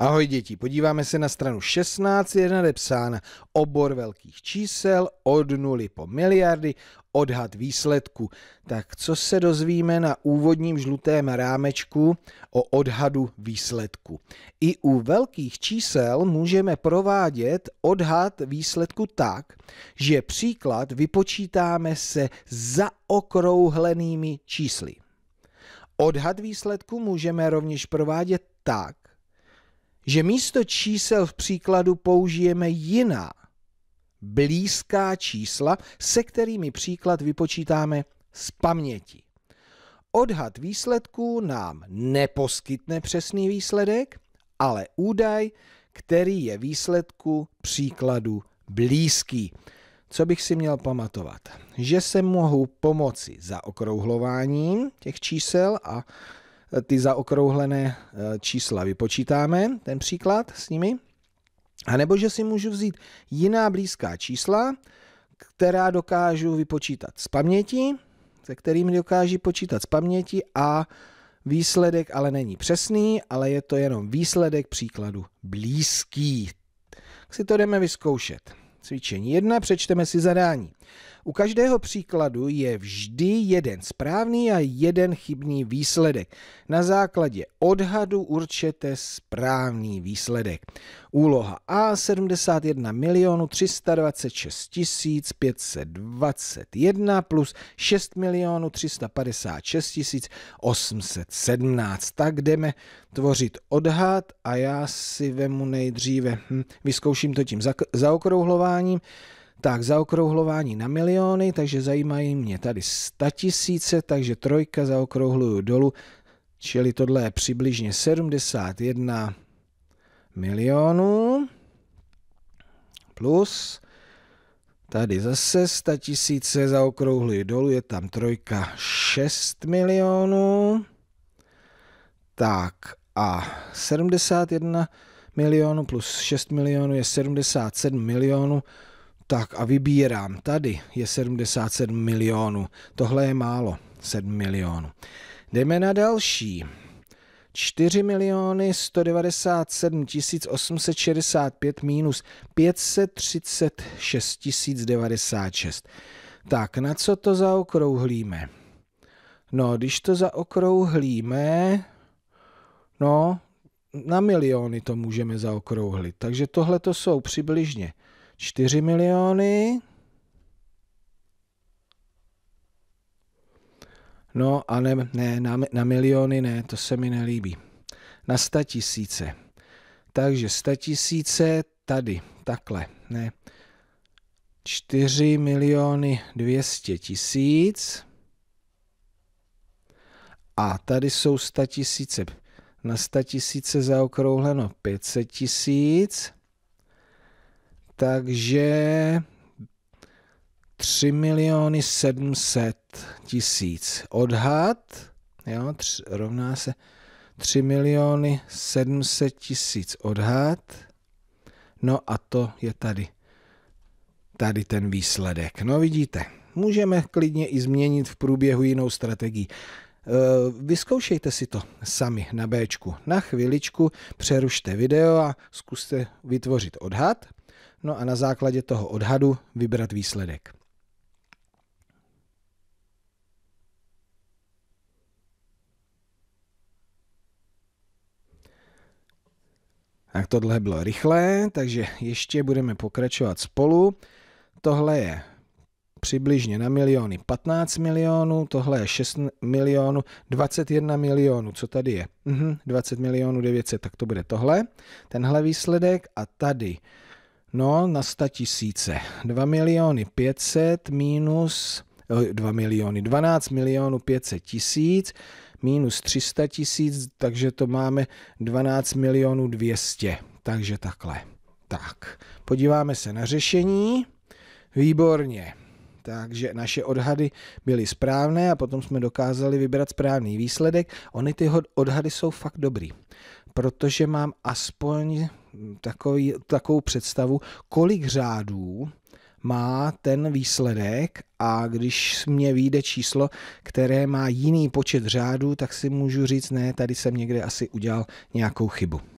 Ahoj děti, podíváme se na stranu 16, je tady obor velkých čísel od nuly po miliardy, odhad výsledku. Tak co se dozvíme na úvodním žlutém rámečku o odhadu výsledku? I u velkých čísel můžeme provádět odhad výsledku tak, že příklad vypočítáme se zaokrouhlenými čísly. Odhad výsledku můžeme rovněž provádět tak, že místo čísel v příkladu použijeme jiná, blízká čísla, se kterými příklad vypočítáme z paměti. Odhad výsledků nám neposkytne přesný výsledek, ale údaj, který je výsledku příkladu blízký. Co bych si měl pamatovat? Že se mohu pomoci zaokrouhlováním těch čísel a ty zaokrouhlené eh, čísla vypočítáme, ten příklad s nimi. A nebo že si můžu vzít jiná blízká čísla, která dokážu vypočítat z paměti, se kterými dokáží počítat z paměti a výsledek ale není přesný, ale je to jenom výsledek příkladu blízký. Tak si to jdeme vyzkoušet. Cvičení 1, přečteme si zadání. U každého příkladu je vždy jeden správný a jeden chybný výsledek. Na základě odhadu určete správný výsledek. Úloha A 71 milionů 326 tisíc 521 plus 6 milionů 356 tisíc 817. Tak jdeme tvořit odhad a já si vemu nejdříve, hm, vyzkouším to tím zaokrouhlováním. Tak, zaokrouhlování na miliony, takže zajímají mě tady 100 tisíce, takže trojka zaokrouhluju dolů, čili tohle je přibližně 71 milionů plus Tady zase 100 tisíce zaokrouhluji dolů, je tam trojka 6 milionů. Tak a 71 milionů plus 6 milionů je 77 milionů tak a vybírám. Tady je 77 milionů. Tohle je málo. 7 milionů. Jdeme na další. 4 miliony 197 865 minus 536 096. Tak, na co to zaokrouhlíme? No, když to zaokrouhlíme, no, na miliony to můžeme zaokrouhlit. Takže tohle to jsou přibližně 4 miliony. No, a ne, ne, na, na miliony ne, to se mi nelíbí. Na 100 tisíce. Takže 100 tisíce tady, takhle, ne. 4 miliony 200 tisíc. A tady jsou 100 tisíce. Na 100 tisíce zaokrouhleno 500 tisíc takže 3 miliony 700 tisíc odhad, jo, tři, rovná se 3 miliony 700 tisíc odhad, no a to je tady, tady ten výsledek. No vidíte, můžeme klidně i změnit v průběhu jinou strategii. Eh, vyzkoušejte si to sami na B. Na chviličku přerušte video a zkuste vytvořit odhad, no a na základě toho odhadu vybrat výsledek. Tak tohle bylo rychlé, takže ještě budeme pokračovat spolu. Tohle je přibližně na miliony 15 milionů, tohle je 6 milionů, 21 milionů, co tady je? Mhm, 20 milionů 900, tak to bude tohle, tenhle výsledek a tady No, na 100 tisíce. 2 miliony 500 minus 2 eh, miliony, 12 milionů 500 tisíc minus 300 tisíc, takže to máme 12 milionů 200. Takže takhle. Tak, podíváme se na řešení. Výborně. Takže naše odhady byly správné a potom jsme dokázali vybrat správný výsledek. Ony ty odhady jsou fakt dobrý protože mám aspoň takový, takovou představu, kolik řádů má ten výsledek a když mě vyjde číslo, které má jiný počet řádů, tak si můžu říct, ne, tady jsem někde asi udělal nějakou chybu.